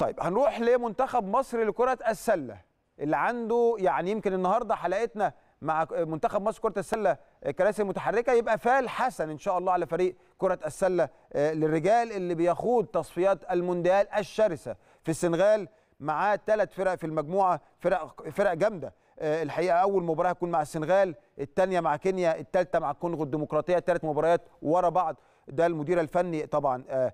طيب هنروح لمنتخب مصر لكرة السلة اللي عنده يعني يمكن النهارده حلقتنا مع منتخب مصر كرة السلة كراسي متحركة يبقى فال حسن إن شاء الله على فريق كرة السلة آه، للرجال اللي بيخوض تصفيات المونديال الشرسة في السنغال معاه ثلاث فرق في المجموعة فرق فرق جامدة آه، الحقيقه اول مباراه هتكون مع السنغال الثانيه مع كينيا الثالثه مع الكونغو الديمقراطيه ثلاث مباريات ورا بعض ده المدير الفني طبعا آه،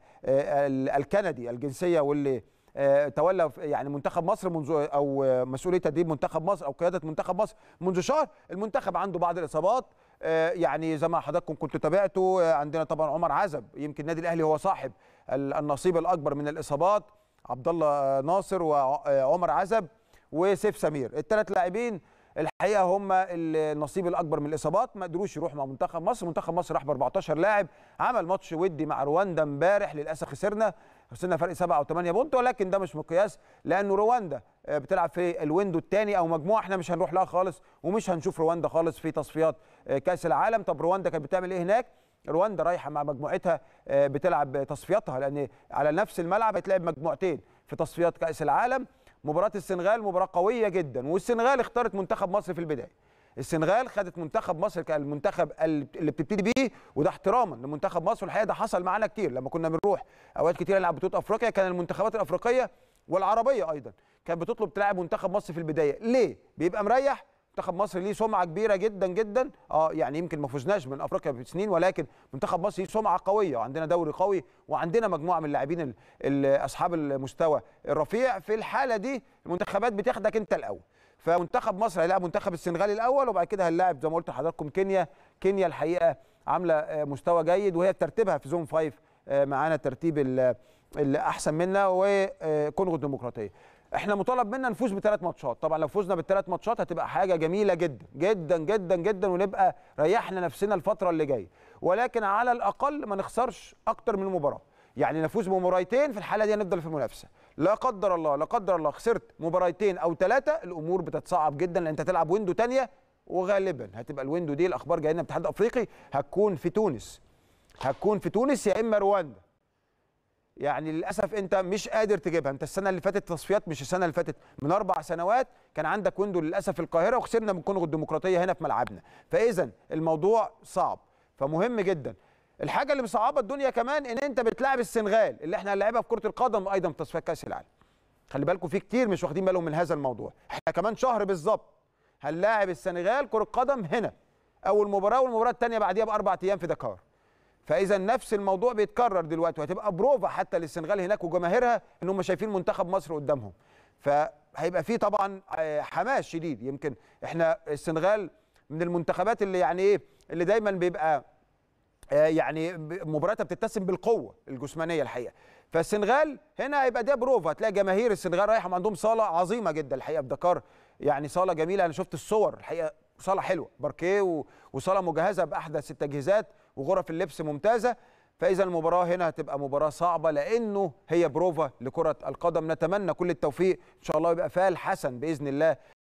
الكندي الجنسيه واللي آه، تولى يعني منتخب مصر منذ او مسؤوليه تدريب منتخب مصر او قياده منتخب مصر منذ شهر المنتخب عنده بعض الاصابات آه، يعني زي ما حضراتكم كنتوا تابعتوا آه، عندنا طبعا عمر عزب يمكن النادي الاهلي هو صاحب النصيب الاكبر من الاصابات عبد الله ناصر وعمر عزب وسيف سمير الثلاث لاعبين الحقيقه هم النصيب الاكبر من الاصابات ما قدروش يروحوا مع منتخب مصر منتخب مصر راح ب 14 لاعب عمل ماتش ودي مع رواندا امبارح للاسف خسرنا خسرنا فرق سبعة او ثمانية بونت ولكن ده مش مقياس لانه رواندا آه، بتلعب في الويندو الثاني او مجموعه احنا مش هنروح لها خالص ومش هنشوف رواندا خالص في تصفيات آه، كاس العالم طب رواندا كانت بتعمل ايه هناك رواندا رايحه مع مجموعتها آه، بتلعب تصفياتها لان على نفس الملعب هتلاعب مجموعتين في تصفيات كاس العالم مباراه السنغال مباراه قويه جدا والسنغال اختارت منتخب مصر في البدايه السنغال خدت منتخب مصر كالمنتخب اللي بتبتدي بيه وده احتراما لمنتخب مصر والحقيقه ده حصل معانا كتير لما كنا بنروح اوقات كتير نلعب بطوله افريقيا كان المنتخبات الافريقيه والعربيه ايضا كانت بتطلب تلعب منتخب مصر في البدايه ليه بيبقى مريح منتخب مصر ليه سمعه كبيره جدا جدا اه يعني يمكن ما فزناش من افريقيا بسنين ولكن منتخب مصر ليه سمعه قويه وعندنا دوري قوي وعندنا مجموعه من اللاعبين اصحاب المستوى الرفيع في الحاله دي المنتخبات بتاخدك انت الاول فمنتخب مصر هيلاعب منتخب السنغال الاول وبعد كده هنلاعب زي ما قلت لحضراتكم كينيا كينيا الحقيقه عامله آه، مستوى جيد وهي ترتيبها في زون 5 آه، معانا ترتيب اللي احسن منا وكونغو آه، الديمقراطيه احنا مطالب منا نفوز بثلاث ماتشات طبعا لو فزنا بالثلاث ماتشات هتبقى حاجه جميله جدا جدا جدا جدا ونبقى ريحنا نفسنا الفتره اللي جايه ولكن على الاقل ما نخسرش اكتر من مباراه يعني نفوز بمباراتين في الحاله دي هنفضل في المنافسه لا قدر الله لا قدر الله خسرت مباراتين او ثلاثه الامور بتتصعب جدا لان انت تلعب ويندو ثانيه وغالبا هتبقى الويندو دي الاخبار جايه لنا الاتحاد الافريقي هتكون في تونس هتكون في تونس يا اما رواندا يعني للاسف انت مش قادر تجيبها انت السنه اللي فاتت تصفيات مش السنه اللي فاتت من اربع سنوات كان عندك ويندو للاسف في القاهره وخسرنا من الكونغو الديمقراطيه هنا في ملعبنا فاذا الموضوع صعب فمهم جدا الحاجه اللي مصعبه الدنيا كمان ان انت بتلاعب السنغال اللي احنا هنلاعبها في كره القدم ايضا في تصفيات كاس العالم خلي بالكم في كتير مش واخدين بالهم من هذا الموضوع احنا كمان شهر بالظبط هنلاعب السنغال كره قدم هنا اول مباراه والمباراه الثانيه بعديها باربع ايام في دكار فاذا نفس الموضوع بيتكرر دلوقتي وهتبقى بروفا حتى للسنغال هناك وجماهيرها ان هم شايفين منتخب مصر قدامهم فهيبقى في طبعا آه، حماس شديد يمكن احنا السنغال من المنتخبات اللي يعني ايه اللي دايما بيبقى آه، يعني مباراتها بتتسم بالقوه الجسمانيه الحقيقه فالسنغال هنا هيبقى ده بروف هتلاقي جماهير السنغال رايحه عندهم صاله عظيمه جدا الحقيقه في دكار يعني صاله جميله انا شفت الصور الحقيقه صاله حلوه باركيه وصاله مجهزه باحدث التجهيزات وغرف اللبس ممتازه فاذا المباراه هنا هتبقى مباراه صعبه لانه هي بروفا لكره القدم نتمنى كل التوفيق ان شاء الله يبقى فال حسن باذن الله